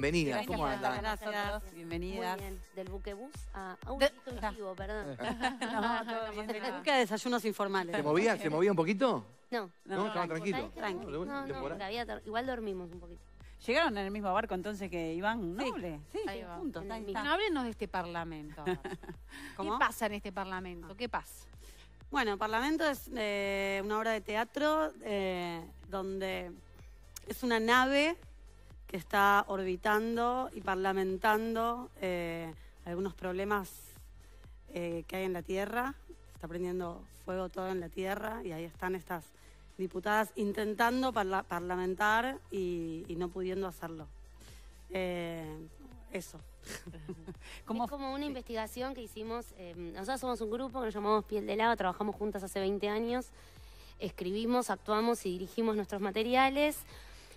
bienvenida. ¿Cómo andan? Gracias, bienvenidas. Muy bien. Del buquebús a, a un de... vivo, perdón. no, no, no, desayunos informales. se movía, ¿Se movía un poquito? No. ¿No? ¿Estaban tranquilos? Tranquilo. No, no, igual dormimos un poquito. Llegaron en el mismo barco entonces que Iván Noble. Sí, sí juntos. Bueno, háblenos de este parlamento. ¿Qué pasa en este parlamento? ¿Qué pasa? Bueno, Parlamento es eh, una obra de teatro eh, donde es una nave que está orbitando y parlamentando eh, algunos problemas eh, que hay en la Tierra. Está prendiendo fuego todo en la Tierra y ahí están estas diputadas intentando parlamentar y, no pudiendo hacerlo. Eh, eso. Es como una investigación que hicimos. nosotros somos un grupo que nos llamamos Piel de Lava, trabajamos juntas hace 20 años. Escribimos, actuamos y dirigimos nuestros materiales.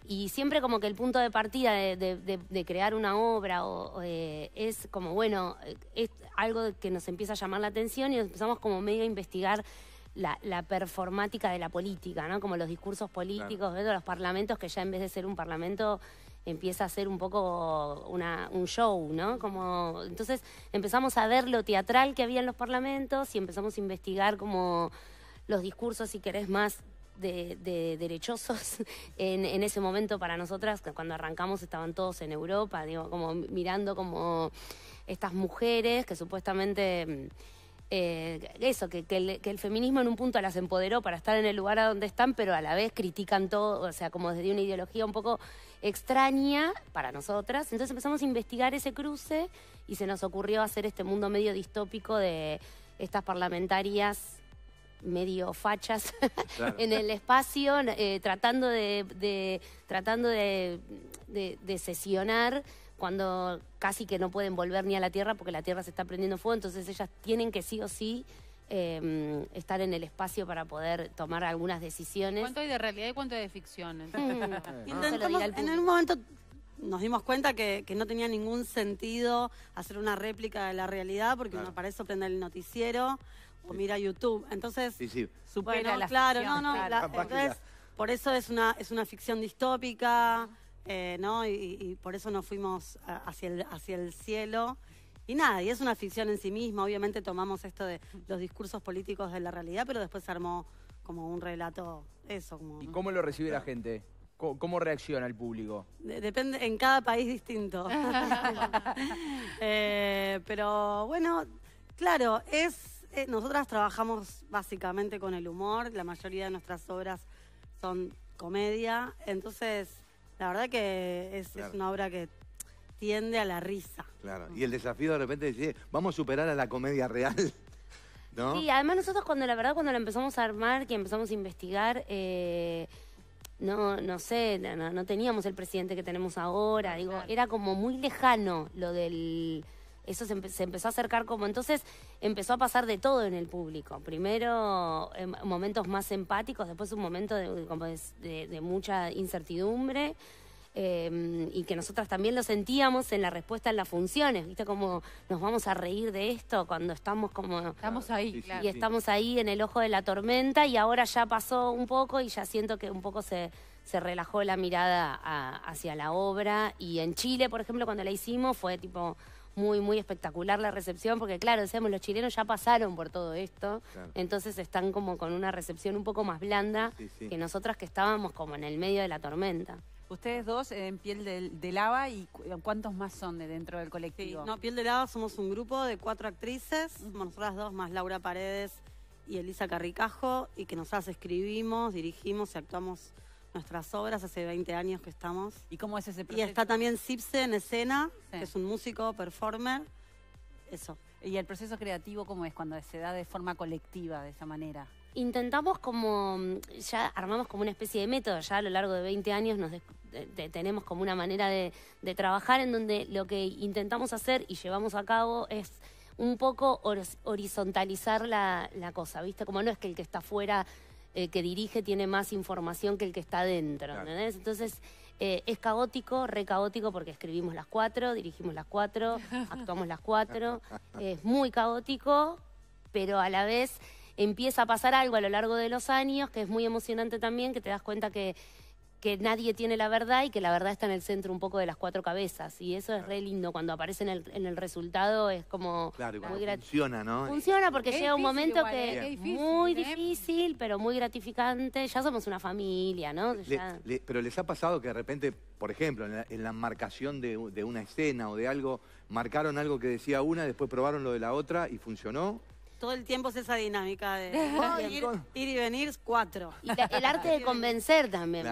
Y siempre como que el punto de partida de, crear una obra o, eh, es como, bueno, es algo que nos empieza a llamar la atención y empezamos como medio a investigar la, performática de la política, ¿no? Como los discursos políticos, de los parlamentos, que ya en vez de ser un parlamento empieza a ser un poco una, un show, ¿no? Como, entonces empezamos a ver lo teatral que había en los parlamentos y empezamos a investigar como los discursos, si querés, más de, derechosos en, ese momento para nosotras, cuando arrancamos estaban todos en Europa, digo, como mirando como estas mujeres que supuestamente... Mm, eh, eso, que, el, que, el, feminismo en un punto las empoderó para estar en el lugar a donde están, pero a la vez critican todo, o sea, como desde una ideología un poco extraña para nosotras. Entonces empezamos a investigar ese cruce y se nos ocurrió hacer este mundo medio distópico de estas parlamentarias medio fachas en el espacio, eh, tratando de, de tratando de, de, sesionar cuando casi que no pueden volver ni a la Tierra porque la Tierra se está prendiendo fuego, entonces ellas tienen que sí o sí em, estar en el espacio para poder tomar algunas decisiones. ¿Cuánto hay de realidad y cuánto hay de ficción? en algún momento nos dimos cuenta que, no tenía ningún sentido hacer una réplica de la realidad, porque uno para eso prende el noticiero, o mira YouTube. Entonces, sí, supera entonces, por eso es una, es una ficción distópica, eh, ¿no? Y, por eso nos fuimos hacia el, hacia el cielo. Y nada, y es una ficción en sí misma. Obviamente tomamos esto de los discursos políticos de la realidad, pero después se armó como un relato, eso. ¿Y cómo lo recibe la gente? ¿Cómo, reacciona el público? depende, en cada país distinto. Eh, pero bueno, claro, es eh, nosotras trabajamos básicamente con el humor, la mayoría de nuestras obras son comedia, entonces la verdad que es, una obra que tiende a la risa. Claro, y el desafío de repente es decir, vamos a superar a la comedia real. ¿No? Sí, además nosotros cuando la verdad cuando la empezamos a armar, que empezamos a investigar, eh, no, no sé, no, no, teníamos el presidente que tenemos ahora, digo, era como muy lejano lo del eso se, empezó a acercar como entonces empezó a pasar de todo en el público. Primero em, momentos más empáticos, después un momento de, de, mucha incertidumbre. Em, y que nosotras también lo sentíamos en la respuesta en las funciones, ¿viste? cómo nos vamos a reír de esto cuando estamos como... Estamos ahí, Y estamos ahí en el ojo de la tormenta y ahora ya pasó un poco y ya siento que un poco se, se relajó la mirada hacia la obra. Y en Chile, por ejemplo, cuando la hicimos fue tipo muy, muy espectacular la recepción, porque claro, decíamos, los chilenos ya pasaron por todo esto, entonces están como con una recepción un poco más blanda que nosotras que estábamos como en el medio de la tormenta. Ustedes dos en Piel de, Lava y cuántos más son de dentro del colectivo. no, Piel de Lava somos un grupo de cuatro actrices, nosotras dos más Laura Paredes y Elisa Carricajo, y que nosotras escribimos, dirigimos y actuamos nuestras obras, hace 20 años que estamos. ¿Y cómo es ese proceso? Y está también Sipse en escena, que es un músico, performer, eso. ¿Y el proceso creativo cómo es cuando se da de forma colectiva, de esa manera? Intentamos como, ya armamos como una especie de método, ya a lo largo de 20 años nos tenemos como una manera de, trabajar en donde lo que intentamos hacer y llevamos a cabo es un poco horizontalizar la, la, cosa, ¿viste? Como no es que el que está afuera que dirige tiene más información que el que está dentro. Entonces eh, es caótico, re caótico, porque escribimos las cuatro, dirigimos las cuatro, actuamos las cuatro. Es muy caótico, pero a la vez empieza a pasar algo a lo largo de los años que es muy emocionante también, que te das cuenta que que nadie tiene la verdad y que la verdad está en el centro un poco de las cuatro cabezas. Y eso es re lindo. Cuando aparece en el, en el resultado es como... Claro, funciona, ¿no? Funciona porque llega un momento que ¿eh? es muy ¿eh? difícil, pero muy gratificante. Ya somos una familia, ¿no? pero les ha pasado que de repente, por ejemplo, en la, marcación de, de una escena o de algo, marcaron algo que decía una, después probaron lo de la otra y funcionó todo el tiempo es esa dinámica de ir, y venir, cuatro. Y el arte de convencer también,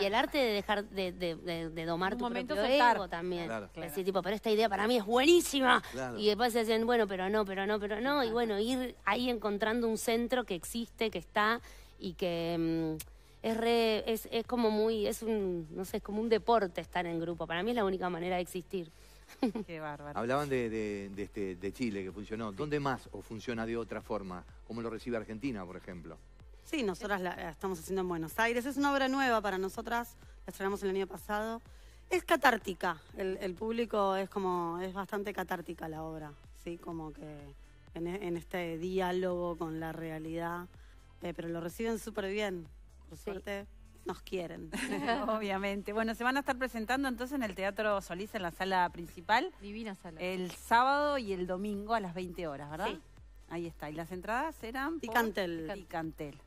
Y el arte de dejar de, de, de, domar un tu momento propio ego también. Así tipo, pero esta idea para mí es buenísima. Y después se dicen, bueno, pero no, pero no, pero no. Y bueno, ir ahí encontrando un centro que existe, que está y que... Mm, es, es como muy, es un, no sé, es como un deporte estar en grupo. Para mí es la única manera de existir. Qué bárbaro. Hablaban de, de, este, de Chile, que funcionó. ¿Dónde más o funciona de otra forma? ¿Cómo lo recibe Argentina, por ejemplo? Sí, nosotras la, estamos haciendo en Buenos Aires. Es una obra nueva para nosotras, la estrenamos el año pasado. Es catártica, el, público es como, es bastante catártica la obra, sí, como que en, este diálogo con la realidad, eh, pero lo reciben súper bien, por suerte nos quieren, obviamente. Bueno, se van a estar presentando entonces en el Teatro Solís, en la sala principal. Divina sala. El sábado y el domingo a las 20 horas, ¿verdad? Ahí está. Y las entradas eran... Picantel. Picantel.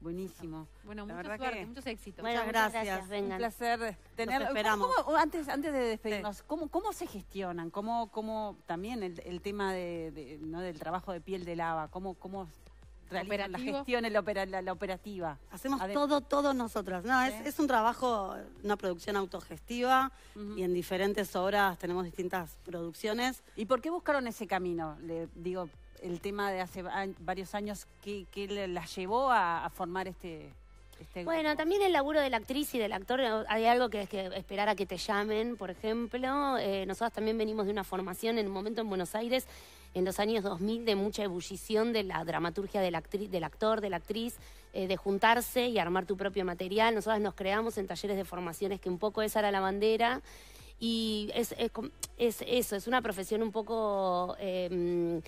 Buenísimo. Bueno, mucha suerte, muchos éxitos. muchas gracias. gracias. Un placer tener. ¿Cómo, antes, de despedirnos, ¿cómo, se gestionan? ¿Cómo, cómo también el, tema de, ¿no? del trabajo de piel de lava? ¿Cómo, cómo la gestión, la, operativa. Hacemos todo, todo nosotros. No, es, un trabajo, una producción autogestiva y en diferentes obras tenemos distintas producciones. ¿Y por qué buscaron ese camino? Le digo, el tema de hace varios años, ¿qué, las llevó a, formar este, este bueno, también el laburo de la actriz y del actor, eh, hay algo que es que esperar a que te llamen, por ejemplo. Eh, nosotros también venimos de una formación en un momento en Buenos Aires en los años 2000 de mucha ebullición de la dramaturgia del actor, de la actriz, eh, de juntarse y armar tu propio material. Nosotras nos creamos en talleres de formaciones que un poco esa era la bandera. Y es, eso, es una profesión un poco... Em,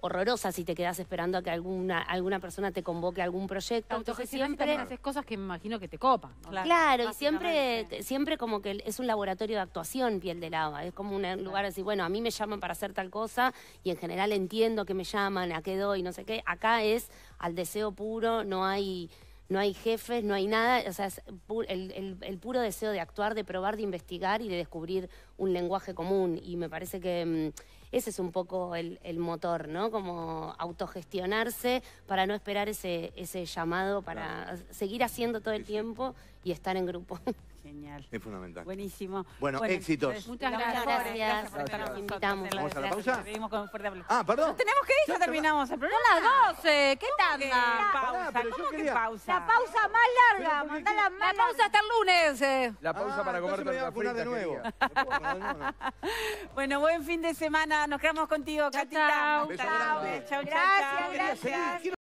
horrorosa si te quedas esperando a que alguna, alguna persona te convoque a algún proyecto. Entonces siempre haces cosas que me imagino que te copan. Claro, y siempre, siempre como que es un laboratorio de actuación piel de lava. Es como un eh, lugar así decir, bueno, a mí me llaman para hacer tal cosa y en general entiendo que me llaman, a qué doy, no sé qué. Acá es al deseo puro, no hay no hay jefes, no hay nada, o sea, es el, puro deseo de actuar, de probar, de investigar y de descubrir un lenguaje común. Y me parece que mm, ese es un poco el, motor, ¿no? Como autogestionarse para no esperar ese, ese llamado, para seguir haciendo todo el tiempo y estar en grupo. Genial. Es fundamental. Buenísimo. Bueno, éxitos. Pues, muchas gracias. Gracias. por invitamos. ¿Vamos a la pausa? ah, perdón. tenemos que ir, ya terminamos el programa. las 12. ¿Qué tal? Pausa. ¿Cómo quería... pausa? La pausa más larga. Mandala más La pausa hasta el lunes. Eh. La pausa ah, para comer la vacunar de nuevo. bueno, buen fin de semana. Nos quedamos contigo, Catita. Chao, chao, chao. Gracias, gracias.